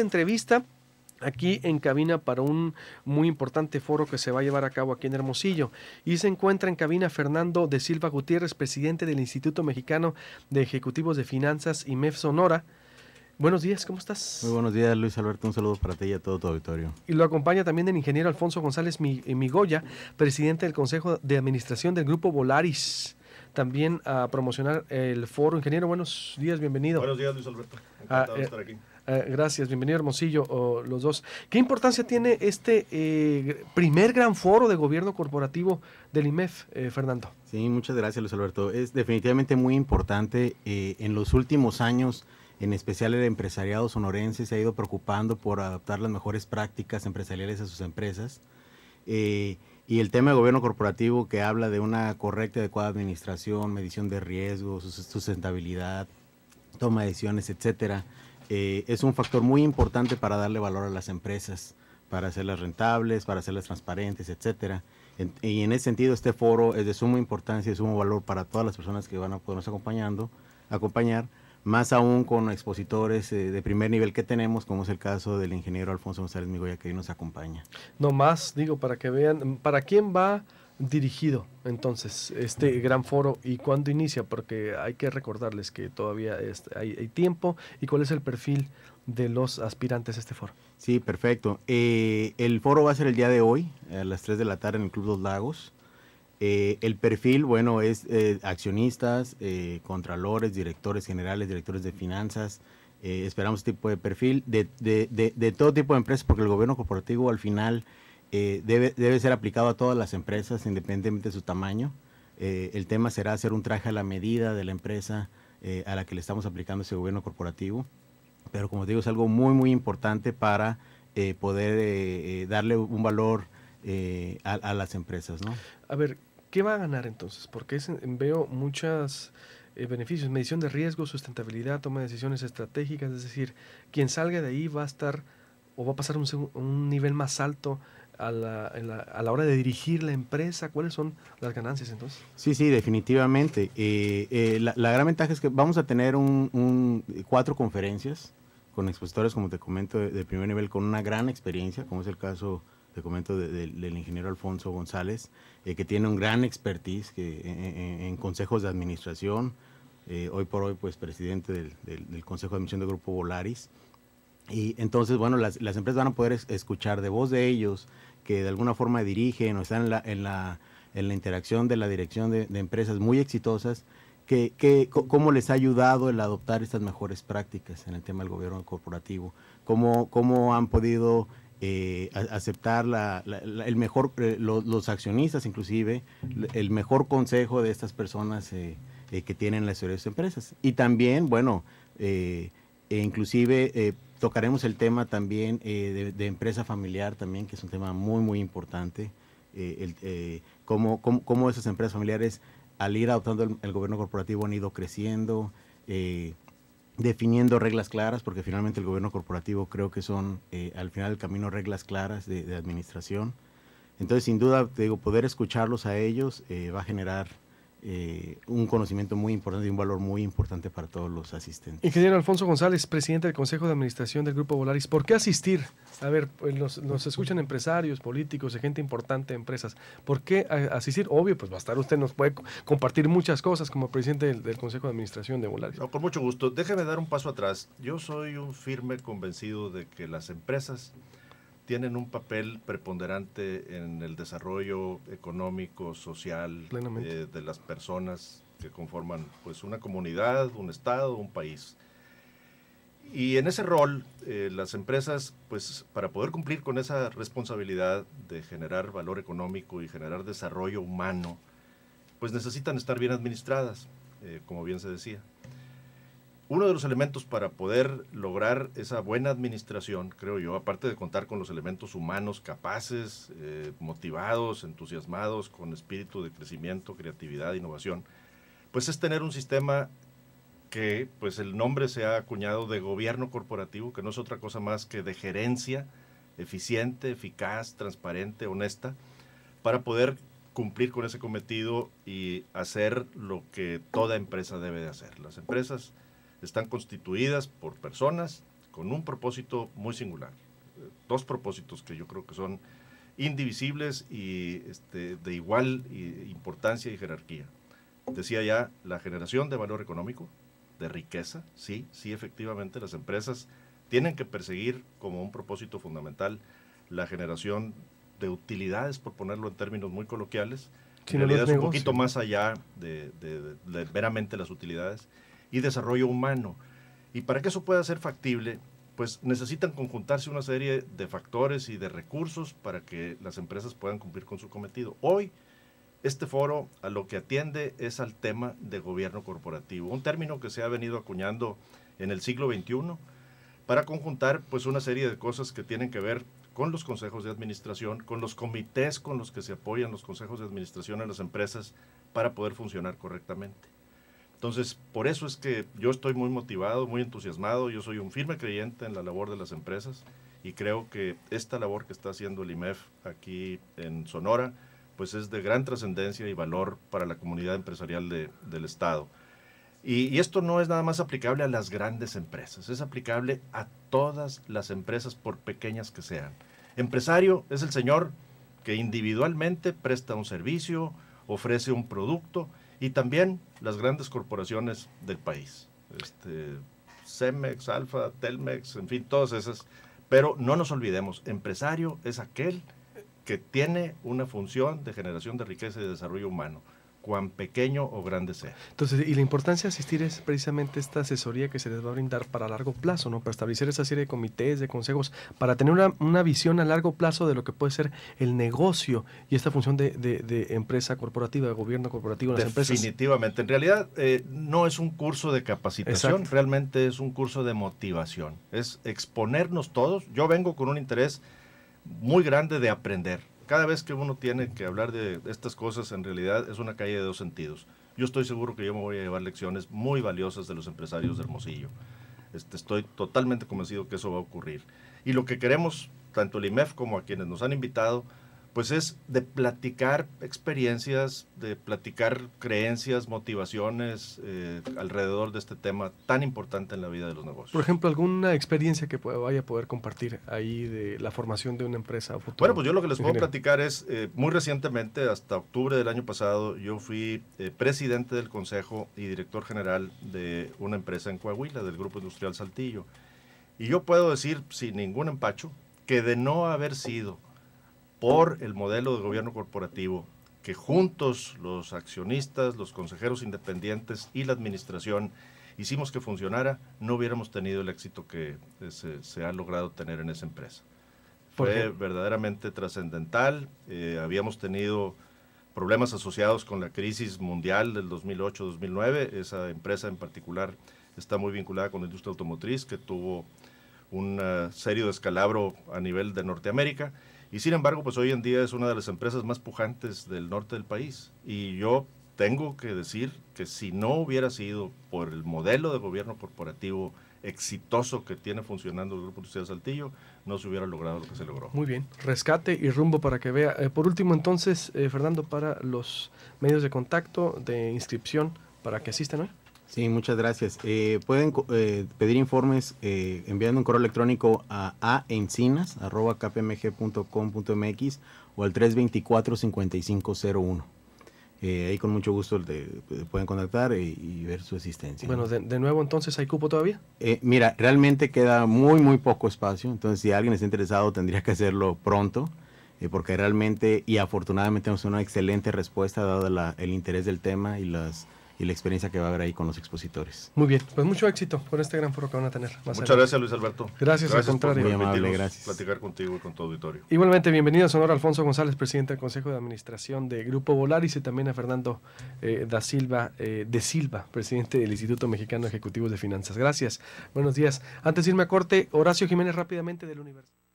entrevista aquí en cabina para un muy importante foro que se va a llevar a cabo aquí en Hermosillo. Y se encuentra en cabina Fernando de Silva Gutiérrez, presidente del Instituto Mexicano de Ejecutivos de Finanzas y MEF Sonora. Buenos días, ¿cómo estás? Muy buenos días, Luis Alberto. Un saludo para ti y a todo tu auditorio. Y lo acompaña también el ingeniero Alfonso González eh, Migoya, presidente del Consejo de Administración del Grupo Volaris también a promocionar el foro. Ingeniero, buenos días, bienvenido. Buenos días, Luis Alberto. Ah, Encantado de eh, estar aquí. Eh, gracias, bienvenido Hermosillo, los dos. ¿Qué importancia tiene este eh, primer gran foro de gobierno corporativo del IMEF, eh, Fernando? Sí, muchas gracias Luis Alberto. Es definitivamente muy importante. Eh, en los últimos años, en especial el empresariado sonorense se ha ido preocupando por adaptar las mejores prácticas empresariales a sus empresas. Y el tema de gobierno corporativo que habla de una correcta y adecuada administración, medición de riesgos, sustentabilidad, toma de decisiones, etcétera, eh, es un factor muy importante para darle valor a las empresas, para hacerlas rentables, para hacerlas transparentes, etcétera. y en ese sentido, este foro es de suma importancia y de sumo valor para todas las personas que van a podernos acompañando, acompañar, más aún con expositores eh, de primer nivel que tenemos, como es el caso del ingeniero Alfonso González Migoya, que hoy nos acompaña. No más, digo, para que vean, ¿para quién va? dirigido entonces este gran foro y cuándo inicia? Porque hay que recordarles que todavía hay, tiempo y cuál es el perfil de los aspirantes a este foro. Sí, perfecto. Eh, el foro va a ser el día de hoy, a las 3 de la tarde en el Club Dos Lagos. Eh, el perfil, bueno, es eh, accionistas, contralores, directores generales, directores de finanzas, esperamos este tipo de perfil de, todo tipo de empresas, porque el gobierno corporativo al final eh, debe, debe, ser aplicado a todas las empresas, independientemente de su tamaño. Eh, el tema será hacer un traje a la medida de la empresa eh, a la que le estamos aplicando ese gobierno corporativo. Pero como digo, es algo muy, muy importante para poder darle un valor a, las empresas. A ver, ¿qué va a ganar entonces? Porque veo muchos beneficios, medición de riesgo, sustentabilidad, toma de decisiones estratégicas, es decir, quien salga de ahí va a estar o va a pasar un, un nivel más alto a la, a la, hora de dirigir la empresa? ¿Cuáles son las ganancias entonces? Sí, sí, definitivamente. Eh, eh, la, gran ventaja es que vamos a tener un, cuatro conferencias con expositores, como te comento, de, primer nivel, con una gran experiencia, como es el caso, te comento, del ingeniero Alfonso González, eh, que tiene un gran expertise en, consejos de administración, hoy por hoy, pues presidente del, del Consejo de Admisión del Grupo Volaris y entonces, bueno, las, empresas van a poder escuchar de voz de ellos, que de alguna forma dirigen o están en la, interacción de la dirección de, empresas muy exitosas, que, cómo les ha ayudado el adoptar estas mejores prácticas en el tema del gobierno corporativo, cómo, cómo han podido eh, aceptar el mejor, eh, los, accionistas inclusive, el mejor consejo de estas personas eh, que tienen las de empresas. Y también, bueno, e inclusive Tocaremos el tema también eh, de, empresa familiar, también, que es un tema muy, muy importante. Eh, eh, cómo, esas empresas familiares, al ir adoptando el, gobierno corporativo, han ido creciendo, definiendo reglas claras, porque finalmente el gobierno corporativo creo que son, al final del camino, reglas claras de, administración. Entonces, sin duda, digo, poder escucharlos a ellos va a generar eh, un conocimiento muy importante y un valor muy importante para todos los asistentes. Ingeniero Alfonso González, presidente del Consejo de Administración del Grupo Volaris, ¿por qué asistir? A ver, pues, nos, escuchan empresarios, políticos, gente importante, empresas. ¿Por qué asistir? Obvio, pues va a estar usted, nos puede compartir muchas cosas como presidente del, Consejo de Administración de Volaris. con mucho gusto. Déjeme dar un paso atrás. Yo soy un firme convencido de que las empresas tienen un papel preponderante en el desarrollo económico, social eh, de las personas que conforman pues una comunidad, un estado, un país. Y en ese rol, eh, las empresas, pues para poder cumplir con esa responsabilidad de generar valor económico y generar desarrollo humano, pues necesitan estar bien administradas, eh, como bien se decía uno de los elementos para poder lograr esa buena administración, creo yo, aparte de contar con los elementos humanos capaces, eh, motivados, entusiasmados, con espíritu de crecimiento, creatividad, innovación, pues es tener un sistema que pues el nombre se ha acuñado de gobierno corporativo, que no es otra cosa más que de gerencia eficiente, eficaz, transparente, honesta, para poder cumplir con ese cometido y hacer lo que toda empresa debe de hacer. Las empresas están constituidas por personas con un propósito muy singular. Dos propósitos que yo creo que son indivisibles y este, de igual importancia y jerarquía. Decía ya, la generación de valor económico, de riqueza, sí, sí, efectivamente las empresas tienen que perseguir como un propósito fundamental la generación de utilidades, por ponerlo en términos muy coloquiales, que un poquito más allá de veramente las utilidades y desarrollo humano. Y para que eso pueda ser factible, pues necesitan conjuntarse una serie de factores y de recursos para que las empresas puedan cumplir con su cometido. Hoy, este foro a lo que atiende es al tema de gobierno corporativo, un término que se ha venido acuñando en el siglo XXI para conjuntar pues una serie de cosas que tienen que ver con los consejos de administración, con los comités con los que se apoyan los consejos de administración en las empresas para poder funcionar correctamente. Entonces, por eso es que yo estoy muy motivado, muy entusiasmado, yo soy un firme creyente en la labor de las empresas y creo que esta labor que está haciendo el IMEF aquí en Sonora, pues es de gran trascendencia y valor para la comunidad empresarial del Estado. y, esto no es nada más aplicable a las grandes empresas, es aplicable a todas las empresas, por pequeñas que sean. Empresario es el señor que individualmente presta un servicio, ofrece un producto y también las grandes corporaciones del país. Este, Cemex, Alfa, Telmex, en fin, todas esas. Pero no nos olvidemos, empresario es aquel que tiene una función de generación de riqueza y desarrollo humano cuán pequeño o grande sea. Entonces, y la importancia de asistir es precisamente esta asesoría que se les va a brindar para largo plazo, ¿no? Para establecer esa serie de comités, de consejos, para tener una, visión a largo plazo de lo que puede ser el negocio y esta función de, empresa corporativa, de gobierno corporativo de las empresas. Definitivamente. En realidad, eh, no es un curso de capacitación, realmente es un curso de motivación. Es exponernos todos. Yo vengo con un interés muy grande de aprender cada vez que uno tiene que hablar de estas cosas, en realidad es una calle de dos sentidos. Yo estoy seguro que yo me voy a llevar lecciones muy valiosas de los empresarios de Hermosillo. Este, estoy totalmente convencido que eso va a ocurrir. Y lo que queremos, tanto el IMEF como a quienes nos han invitado, pues es de platicar experiencias, de platicar creencias, motivaciones eh, alrededor de este tema tan importante en la vida de los negocios. Por ejemplo, alguna experiencia que vaya a poder compartir ahí de la formación de una empresa futura. Bueno, pues yo lo que les puedo platicar es, eh, muy recientemente, hasta octubre del año pasado, yo fui eh, presidente del consejo y director general de una empresa en Coahuila, del Grupo Industrial Saltillo. Y yo puedo decir, sin ningún empacho, que de no haber sido por el modelo de gobierno corporativo que juntos los accionistas, los consejeros independientes y la administración hicimos que funcionara, no hubiéramos tenido el éxito que eh, se, ha logrado tener en esa empresa. Fue verdaderamente trascendental, eh, habíamos tenido problemas asociados con la crisis mundial del 2008-2009, esa empresa en particular está muy vinculada con la industria automotriz que tuvo un serio descalabro a nivel de Norteamérica y sin embargo, pues hoy en día es una de las empresas más pujantes del norte del país. Y yo tengo que decir que si no hubiera sido por el modelo de gobierno corporativo exitoso que tiene funcionando el Grupo Industrial Saltillo, no se hubiera logrado lo que se logró. Muy bien, rescate y rumbo para que vea. Eh, por último, entonces, eh, Fernando, para los medios de contacto, de inscripción, para que asistan hoy. Sí, muchas gracias. Eh, pueden eh, pedir informes eh, enviando un correo electrónico a aencinas.kpmg.com.mx o al 324-5501. ahí con mucho gusto pueden contactar y, ver su asistencia. Bueno, de, nuevo entonces, ¿hay cupo todavía? mira, realmente queda muy, muy poco espacio, entonces si alguien está interesado tendría que hacerlo pronto porque realmente y afortunadamente tenemos una excelente respuesta dado el interés del tema y las y la experiencia que va a haber ahí con los expositores. Muy bien, pues mucho éxito con este gran foro que van a tener. Muchas gracias Luis Alberto. Gracias, al contrario. Muy amable, gracias. Platicar contigo y con tu auditorio. Igualmente, bienvenido a Alfonso González, presidente del Consejo de Administración de Grupo Volaris y también a Fernando eh, da Silva, eh, de Silva, presidente del Instituto Mexicano Ejecutivos de Finanzas. Gracias. Buenos días. Antes de irme a corte, Horacio Jiménez rápidamente del Universo.